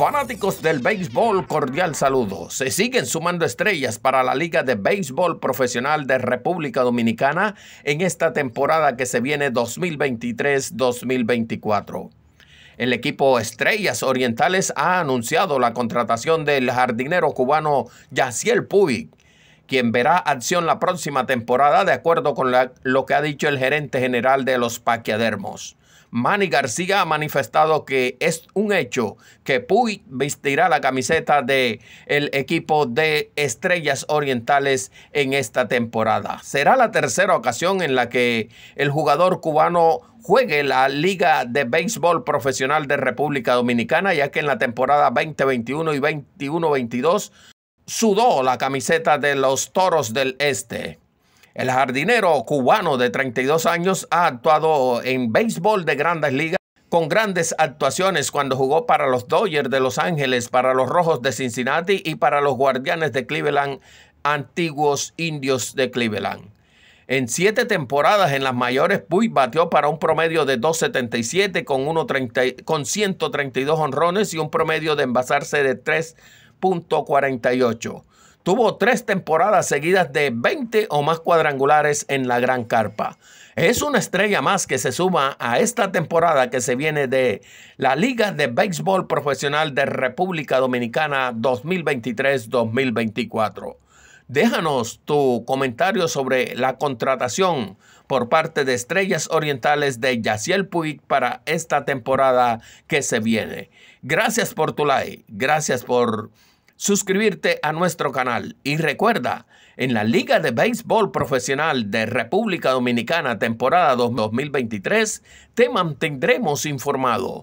Fanáticos del béisbol, cordial saludo. Se siguen sumando estrellas para la Liga de Béisbol Profesional de República Dominicana en esta temporada que se viene 2023-2024. El equipo Estrellas Orientales ha anunciado la contratación del jardinero cubano Yaciel Puig, quien verá acción la próxima temporada de acuerdo con lo que ha dicho el gerente general de los Paquiadermos. Manny García ha manifestado que es un hecho que Puy vestirá la camiseta de el equipo de Estrellas Orientales en esta temporada. Será la tercera ocasión en la que el jugador cubano juegue la Liga de Béisbol Profesional de República Dominicana, ya que en la temporada 2021 y 21-22 sudó la camiseta de los Toros del Este. El jardinero cubano de 32 años ha actuado en béisbol de grandes ligas con grandes actuaciones cuando jugó para los Dodgers de Los Ángeles, para los Rojos de Cincinnati y para los Guardianes de Cleveland, antiguos indios de Cleveland. En siete temporadas en las mayores, Puy batió para un promedio de 2.77 con, con 132 honrones y un promedio de envasarse de 3.48. Tuvo tres temporadas seguidas de 20 o más cuadrangulares en la Gran Carpa. Es una estrella más que se suma a esta temporada que se viene de la Liga de Béisbol Profesional de República Dominicana 2023-2024. Déjanos tu comentario sobre la contratación por parte de Estrellas Orientales de Yaciel Puig para esta temporada que se viene. Gracias por tu like, gracias por suscribirte a nuestro canal. Y recuerda, en la Liga de Béisbol Profesional de República Dominicana temporada 2023, te mantendremos informado.